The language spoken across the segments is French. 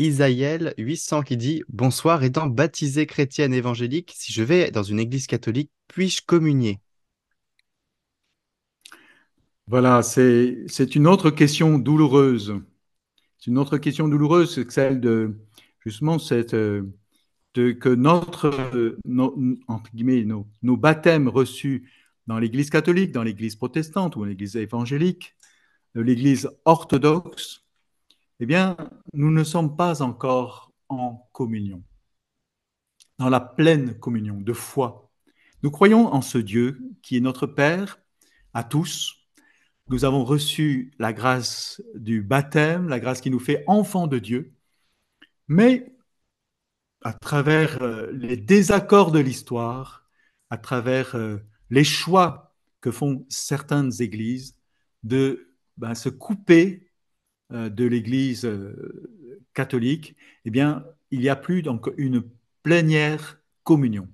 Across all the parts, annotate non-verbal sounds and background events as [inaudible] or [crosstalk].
Isaïel 800 qui dit Bonsoir, étant baptisé chrétienne évangélique, si je vais dans une église catholique, puis-je communier Voilà, c'est une autre question douloureuse. C'est une autre question douloureuse, c'est celle de justement cette, euh, que notre, euh, entre guillemets, nos baptêmes reçus dans l'église catholique, dans l'église protestante ou l'église évangélique, l'église orthodoxe, eh bien, nous ne sommes pas encore en communion, dans la pleine communion de foi. Nous croyons en ce Dieu qui est notre Père à tous. Nous avons reçu la grâce du baptême, la grâce qui nous fait enfants de Dieu. Mais à travers euh, les désaccords de l'histoire, à travers euh, les choix que font certaines églises de ben, se couper euh, de l'Église euh, catholique, eh bien, il n'y a plus donc une plénière communion.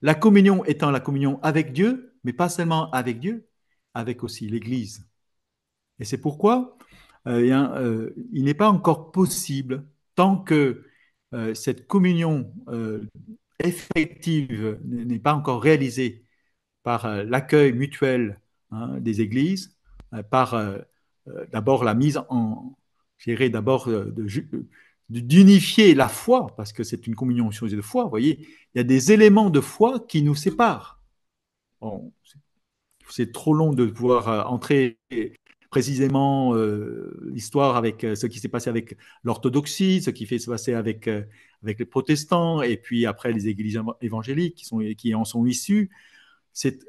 La communion étant la communion avec Dieu, mais pas seulement avec Dieu, avec aussi l'Église. Et c'est pourquoi euh, eh il n'est pas encore possible, tant que cette communion effective n'est pas encore réalisée par l'accueil mutuel hein, des églises, par euh, d'abord la mise en, j'irais d'abord euh, euh, d'unifier la foi, parce que c'est une communion de foi, vous voyez, il y a des éléments de foi qui nous séparent. c'est trop long de pouvoir entrer précisément l'histoire avec ce qui s'est passé avec l'orthodoxie, ce qui s'est passé avec, avec les protestants, et puis après les églises évangéliques qui en sont issues.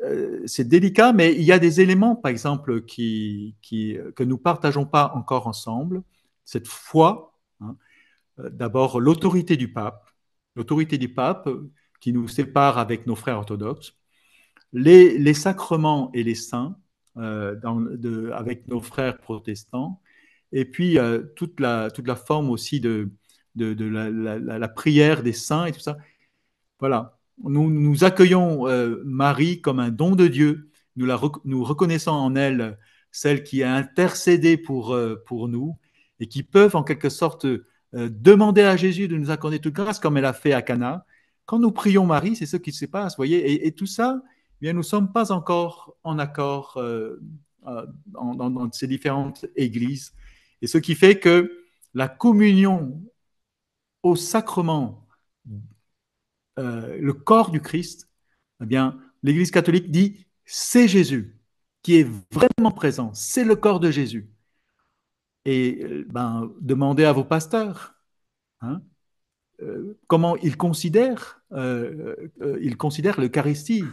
Euh, c'est délicat, mais il y a des éléments, par exemple, euh, que nous partageons pas encore ensemble. Cette foi, hein. euh, d'abord l'autorité du pape, l'autorité du pape qui nous sépare avec nos frères orthodoxes, les, sacrements et les saints avec nos frères protestants, et puis toute, la, forme aussi de, la, prière des saints et tout ça. Voilà nous, accueillons euh, Marie comme un don de Dieu. Nous, la, nous reconnaissons en elle euh, celle qui a intercédé pour, euh, pour nous et qui peuvent en quelque sorte demander à Jésus de nous accorder toute grâce comme elle a fait à Cana. Quand nous prions Marie, c'est ce qui se passe, voyez. Et, tout ça, eh bien, nous ne sommes pas encore en accord dans, ces différentes églises. Et ce qui fait que la communion au sacrement euh, le corps du Christ, eh bien, l'Église catholique dit c'est Jésus qui est vraiment présent, c'est le corps de Jésus. Et euh, ben, demandez à vos pasteurs hein, euh, comment ils considèrent, ils l'Eucharistie,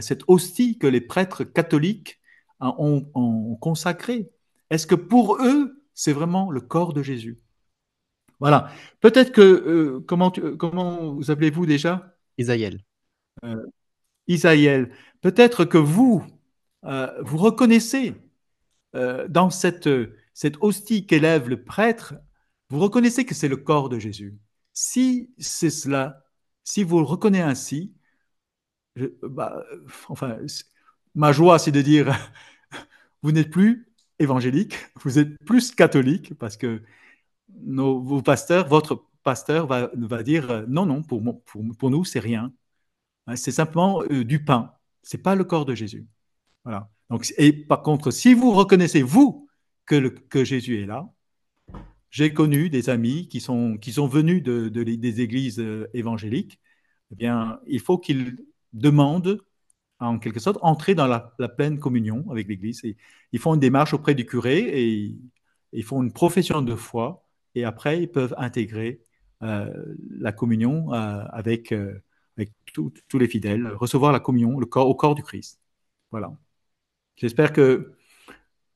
cette hostie que les prêtres catholiques ont, ont consacrée. Est-ce que pour eux, c'est vraiment le corps de Jésus voilà. Peut-être que, euh, comment, comment vous appelez-vous déjà Isaïel. Euh, Isaïel, peut-être que vous, euh, vous reconnaissez euh, dans cette, cette hostie qu'élève le prêtre, vous reconnaissez que c'est le corps de Jésus. Si c'est cela, si vous le reconnaissez ainsi, bah, enfin, ma joie, c'est de dire, [laughs] vous n'êtes plus évangélique, vous êtes plus catholique, parce que vos pasteurs, votre pasteur va, va dire euh, non, non, pour, pour, nous, c'est rien. c'est simplement euh, du pain. C'est pas le corps de Jésus. Voilà. Donc, et par contre, si vous reconnaissez, vous, que, Jésus est là, j'ai connu des amis qui sont, qui sont venus de, des églises euh, évangéliques, eh bien, il faut qu'ils demandent, en quelque sorte, entrer dans la, pleine communion avec l'Église. Ils font une démarche auprès du curé et ils font une profession de foi et après, ils peuvent intégrer euh, la communion euh, avec, euh, avec tous les fidèles, recevoir la communion le corps, au corps du Christ. Voilà. J'espère que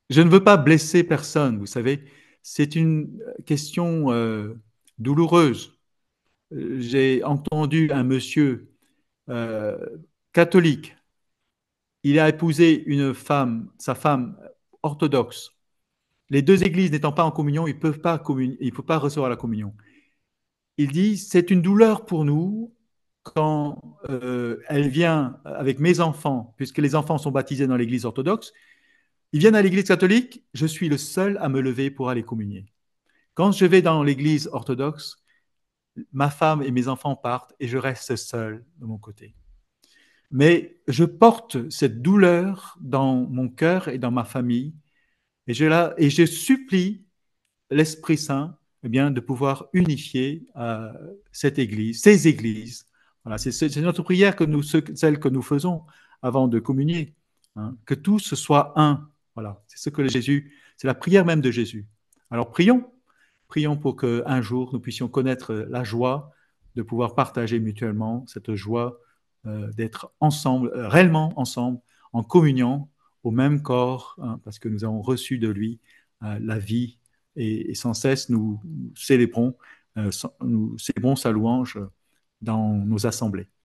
je ne veux pas blesser personne, vous savez, c'est une question douloureuse. J'ai entendu un monsieur catholique, il a épousé une femme, sa femme orthodoxe, les deux églises n'étant pas en communion, ils il ne faut pas recevoir la communion. Il dit, c'est une douleur pour nous quand euh, elle vient avec mes enfants, puisque les enfants sont baptisés dans l'église orthodoxe, ils viennent à l'église catholique, je suis le seul à me lever pour aller communier. Quand je vais dans l'église orthodoxe, ma femme et mes enfants partent et je reste seul de mon côté. Mais je porte cette douleur dans mon cœur et dans ma famille et je, la, et je supplie l'Esprit Saint eh bien, de pouvoir unifier euh, cette Église, ces Églises. Voilà, c'est notre prière, que nous, celle que nous faisons avant de communier, hein, que tout ce soit un. Voilà, c'est ce que Jésus, c'est la prière même de Jésus. Alors prions, prions pour que un jour nous puissions connaître la joie de pouvoir partager mutuellement cette joie euh, d'être ensemble, euh, réellement ensemble, en communion au même corps, hein, parce que nous avons reçu de lui euh, la vie, et, sans cesse nous célébrons, euh, nous célébrons sa louange dans nos assemblées.